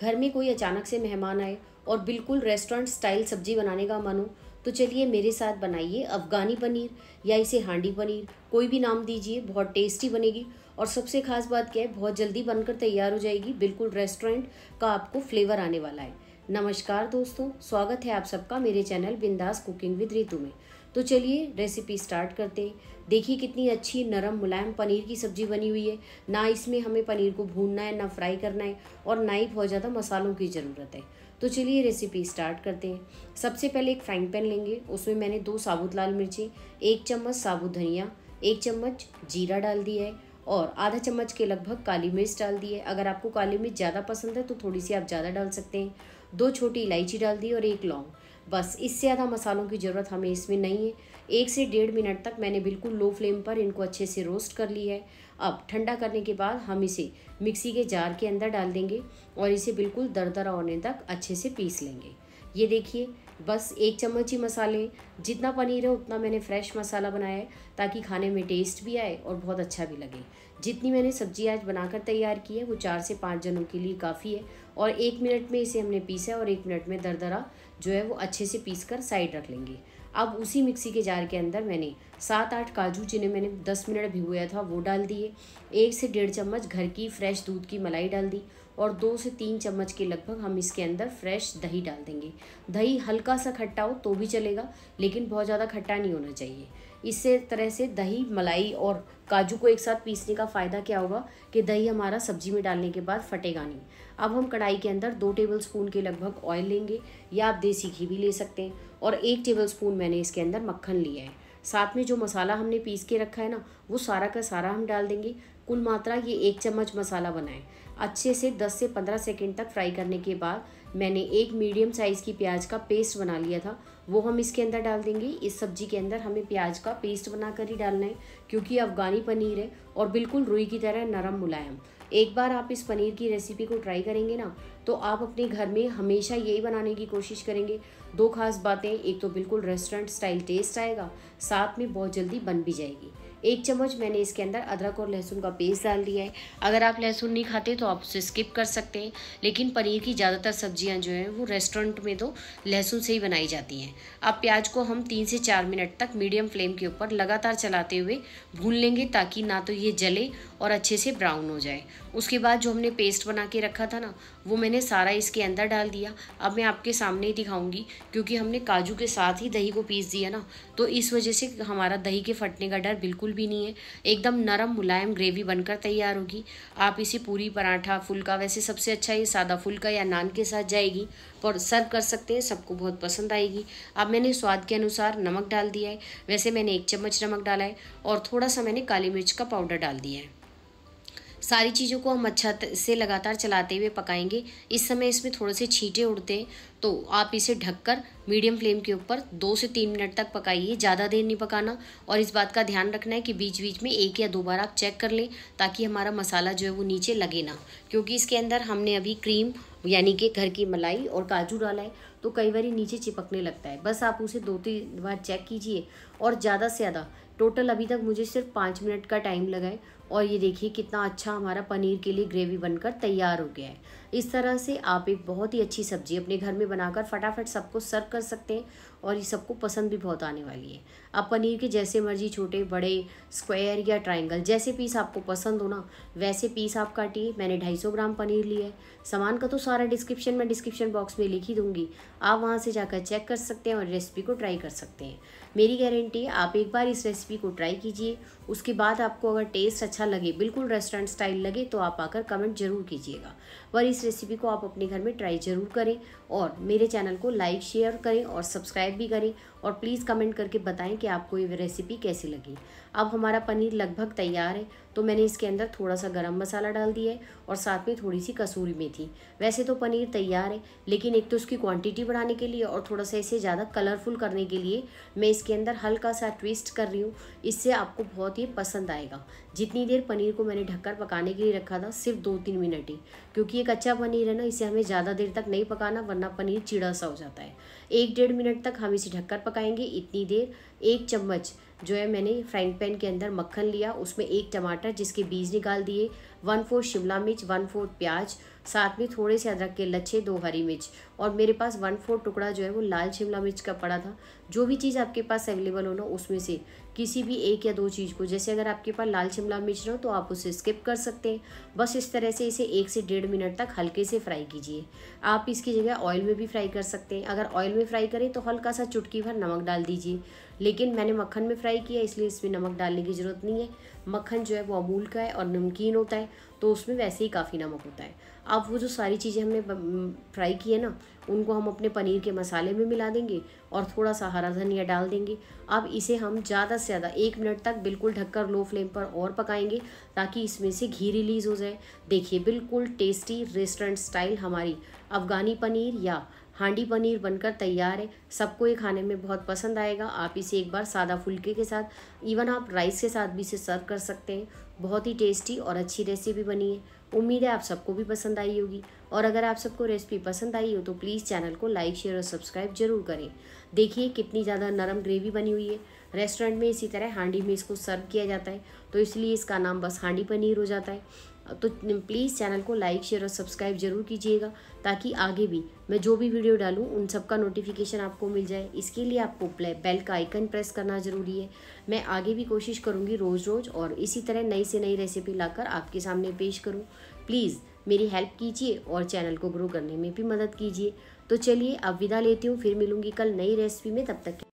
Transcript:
घर में कोई अचानक से मेहमान आए और बिल्कुल रेस्टोरेंट स्टाइल सब्जी बनाने का मन हो तो चलिए मेरे साथ बनाइए अफ़गानी पनीर या इसे हांडी पनीर कोई भी नाम दीजिए बहुत टेस्टी बनेगी और सबसे ख़ास बात क्या है बहुत जल्दी बनकर तैयार हो जाएगी बिल्कुल रेस्टोरेंट का आपको फ्लेवर आने वाला है नमस्कार दोस्तों स्वागत है आप सबका मेरे चैनल बिंदास कुकिंग विद रितु में तो चलिए रेसिपी स्टार्ट करते हैं देखिए कितनी अच्छी नरम मुलायम पनीर की सब्ज़ी बनी हुई है ना इसमें हमें पनीर को भूनना है ना फ्राई करना है और ना ही बहुत ज़्यादा मसालों की ज़रूरत है तो चलिए रेसिपी स्टार्ट करते हैं सबसे पहले एक फ्राइंग पैन लेंगे उसमें मैंने दो साबुत लाल मिर्ची एक चम्मच साबुत धनिया एक चम्मच जीरा डाल दिया है और आधा चम्मच के लगभग काली मिर्च डाल दी है अगर आपको काली मिर्च ज़्यादा पसंद है तो थोड़ी सी आप ज़्यादा डाल सकते हैं दो छोटी इलायची डाल दी और एक लौंग बस इससे ज़्यादा मसालों की ज़रूरत हमें इसमें नहीं है एक से डेढ़ मिनट तक मैंने बिल्कुल लो फ्लेम पर इनको अच्छे से रोस्ट कर ली है अब ठंडा करने के बाद हम इसे मिक्सी के जार के अंदर डाल देंगे और इसे बिल्कुल दरदरा होने तक अच्छे से पीस लेंगे ये देखिए बस एक चम्मच ही मसाले जितना पनीर है उतना मैंने फ्रेश मसाला बनाया है ताकि खाने में टेस्ट भी आए और बहुत अच्छा भी लगे जितनी मैंने सब्जी आज बनाकर तैयार की है वो चार से पाँच जनों के लिए काफ़ी है और एक मिनट में इसे हमने पीसा और एक मिनट में दरदरा जो है वो अच्छे से पीस कर साइड रख लेंगे अब उसी मिक्सी के जार के अंदर मैंने सात आठ काजू जिन्हें मैंने दस मिनट भिगोया था वो डाल दिए एक से डेढ़ चम्मच घर की फ्रेश दूध की मलाई डाल दी और दो से तीन चम्मच के लगभग हम इसके अंदर फ्रेश दही डाल देंगे दही हल्का सा खट्टा हो तो भी चलेगा लेकिन बहुत ज़्यादा खट्टा नहीं होना चाहिए इससे तरह से दही मलाई और काजू को एक साथ पीसने का फ़ायदा क्या होगा कि दही हमारा सब्जी में डालने के बाद फटेगा नहीं अब हम कढ़ाई के अंदर दो टेबल स्पून के लगभग ऑयल लेंगे या आप देसी घी भी ले सकते हैं और एक टेबल स्पून मैंने इसके अंदर मक्खन लिया है साथ में जो मसाला हमने पीस के रखा है ना वो सारा का सारा हम डाल देंगे कुल मात्रा ये एक चम्मच मसाला बनाएं अच्छे से 10 से 15 सेकंड तक फ्राई करने के बाद मैंने एक मीडियम साइज़ की प्याज का पेस्ट बना लिया था वो हम इसके अंदर डाल देंगे इस सब्जी के अंदर हमें प्याज का पेस्ट बनाकर ही डालना है क्योंकि अफ़गानी पनीर है और बिल्कुल रुई की तरह नरम मुलायम एक बार आप इस पनीर की रेसिपी को ट्राई करेंगे ना तो आप अपने घर में हमेशा यही बनाने की कोशिश करेंगे दो खास बातें एक तो बिल्कुल रेस्टोरेंट स्टाइल टेस्ट आएगा साथ में बहुत जल्दी बन भी जाएगी एक चम्मच मैंने इसके अंदर अदरक और लहसुन का पेस्ट डाल दिया है अगर आप लहसुन नहीं खाते तो आप उसे स्किप कर सकते हैं लेकिन पनीर की ज़्यादातर सब्जियां जो हैं वो रेस्टोरेंट में तो लहसुन से ही बनाई जाती हैं अब प्याज को हम तीन से चार मिनट तक मीडियम फ्लेम के ऊपर लगातार चलाते हुए भून लेंगे ताकि ना तो ये जले और अच्छे से ब्राउन हो जाए उसके बाद जो हमने पेस्ट बना के रखा था ना वो मैंने सारा इसके अंदर डाल दिया अब मैं आपके सामने ही दिखाऊंगी क्योंकि हमने काजू के साथ ही दही को पीस दिया ना तो इस वजह से हमारा दही के फटने का डर बिल्कुल भी नहीं है एकदम नरम मुलायम ग्रेवी बनकर तैयार होगी आप इसे पूरी पराठा फुल्का वैसे सबसे अच्छा ये सादा फुल्का या नान के साथ जाएगी और सर्व कर सकते हैं सबको बहुत पसंद आएगी अब मैंने स्वाद के अनुसार नमक डाल दिया है वैसे मैंने एक चम्मच नमक डाला है और थोड़ा सा मैंने काली मिर्च का पाउडर डाल दिया है सारी चीज़ों को हम अच्छा से लगातार चलाते हुए पकाएंगे इस समय इसमें थोड़े से छींटे उड़ते हैं तो आप इसे ढककर मीडियम फ्लेम के ऊपर दो से तीन मिनट तक पकाइए ज़्यादा देर नहीं पकाना और इस बात का ध्यान रखना है कि बीच बीच में एक या दो बार आप चेक कर लें ताकि हमारा मसाला जो है वो नीचे लगे ना क्योंकि इसके अंदर हमने अभी क्रीम यानी कि घर की मलाई और काजू डाला है तो कई बार नीचे चिपकने लगता है बस आप उसे दो तीन बार चेक कीजिए और ज़्यादा से ज़्यादा टोटल अभी तक मुझे सिर्फ पाँच मिनट का टाइम लगा है और ये देखिए कितना अच्छा हमारा पनीर के लिए ग्रेवी बनकर तैयार हो गया है इस तरह से आप एक बहुत ही अच्छी सब्जी अपने घर में बनाकर फटाफट सबको सर्व कर सकते हैं और ये सबको पसंद भी बहुत आने वाली है आप पनीर के जैसे मर्जी छोटे बड़े स्क्वायर या ट्राइंगल जैसे पीस आपको पसंद हो ना वैसे पीस आप काटिए मैंने 250 ग्राम पनीर लिया है सामान का तो सारा डिस्क्रिप्शन मैं डिस्क्रिप्शन बॉक्स में लिख ही दूंगी आप वहाँ से जाकर चेक कर सकते हैं और रेसिपी को ट्राई कर सकते हैं मेरी गारंटी है आप एक बार इस रेसिपी को ट्राई कीजिए उसके बाद आपको अगर टेस्ट अच्छा लगे बिल्कुल रेस्टोरेंट स्टाइल लगे तो आप आकर कमेंट ज़रूर कीजिएगा पर इस रेसिपी को आप अपने घर में ट्राई ज़रूर करें और मेरे चैनल को लाइक शेयर करें और सब्सक्राइब सब्सक्राइब भी करें और प्लीज़ कमेंट करके बताएं कि आपको ये रेसिपी कैसी लगी अब हमारा पनीर लगभग तैयार है तो मैंने इसके अंदर थोड़ा सा गरम मसाला डाल दिया है और साथ में थोड़ी सी कसूरी मेथी वैसे तो पनीर तैयार है लेकिन एक तो उसकी क्वांटिटी बढ़ाने के लिए और थोड़ा सा इसे ज़्यादा कलरफुल करने के लिए मैं इसके अंदर हल्का सा ट्विस्ट कर रही हूँ इससे आपको बहुत ही पसंद आएगा जितनी देर पनीर को मैंने ढककर पकाने के लिए रखा था सिर्फ दो तीन मिनट ही क्योंकि एक अच्छा पनीर है ना इसे हमें ज़्यादा देर तक नहीं पकाना वरना पनीर चिड़ा सा हो जाता है एक डेढ़ मिनट तक हम इसे ढककर पकाएंगे इतनी देर एक चम्मच जो है मैंने फ्राइंग पैन के अंदर मक्खन लिया उसमें एक टमाटर जिसके बीज निकाल दिए वन फोर्थ शिमला मिर्च वन फोर्थ प्याज साथ में थोड़े से अदरक के लच्छे दो हरी मिर्च और मेरे पास वन फोर्थ टुकड़ा जो है वो लाल शिमला मिर्च का पड़ा था जो भी चीज़ आपके पास अवेलेबल हो ना उसमें से किसी भी एक या दो चीज़ को जैसे अगर आपके पास लाल शिमला मिर्च हो तो आप उसे स्किप कर सकते हैं बस इस तरह से इसे एक से डेढ़ मिनट तक हल्के से फ्राई कीजिए आप इसकी जगह ऑयल में भी फ्राई कर सकते हैं अगर ऑयल में फ्राई करें तो हल्का सा चुटकी भर नमक डाल दीजिए लेकिन मैंने मक्खन में फ्राई किया इसलिए इसमें नमक डालने की ज़रूरत नहीं है मक्खन जो है वो अमूल का है और नमकीन होता है तो उसमें वैसे ही काफ़ी नमक होता है अब वो जो सारी चीज़ें हमने फ्राई की है ना उनको हम अपने पनीर के मसाले में मिला देंगे और थोड़ा सा हरा धनिया डाल देंगे अब इसे हम ज़्यादा से ज़्यादा एक मिनट तक बिल्कुल ढककर लो फ्लेम पर और पकाएंगे ताकि इसमें से घी रिलीज़ हो जाए देखिए बिल्कुल टेस्टी रेस्टोरेंट स्टाइल हमारी अफ़गानी पनीर या हांडी पनीर बनकर तैयार है सबको ये खाने में बहुत पसंद आएगा आप इसे एक बार सादा फुलके के साथ इवन आप राइस के साथ भी इसे सर्व कर सकते हैं बहुत ही टेस्टी और अच्छी रेसिपी बनी है उम्मीद है आप सबको भी पसंद आई होगी और अगर आप सबको रेसिपी पसंद आई हो तो प्लीज़ चैनल को लाइक शेयर और सब्सक्राइब जरूर करें देखिए कितनी ज़्यादा नरम ग्रेवी बनी हुई है रेस्टोरेंट में इसी तरह हांडी में इसको सर्व किया जाता है तो इसलिए इसका नाम बस हांडी पनीर हो जाता है तो प्लीज़ चैनल को लाइक शेयर और सब्सक्राइब ज़रूर कीजिएगा ताकि आगे भी मैं जो भी वीडियो डालूँ उन सब का नोटिफिकेशन आपको मिल जाए इसके लिए आपको प्ले बेल का आइकन प्रेस करना ज़रूरी है मैं आगे भी कोशिश करूँगी रोज़ रोज़ और इसी तरह नई से नई रेसिपी लाकर आपके सामने पेश करूँ प्लीज़ मेरी हेल्प कीजिए और चैनल को ग्रो करने में भी मदद कीजिए तो चलिए अब विदा लेती हूँ फिर मिलूँगी कल नई रेसिपी में तब तक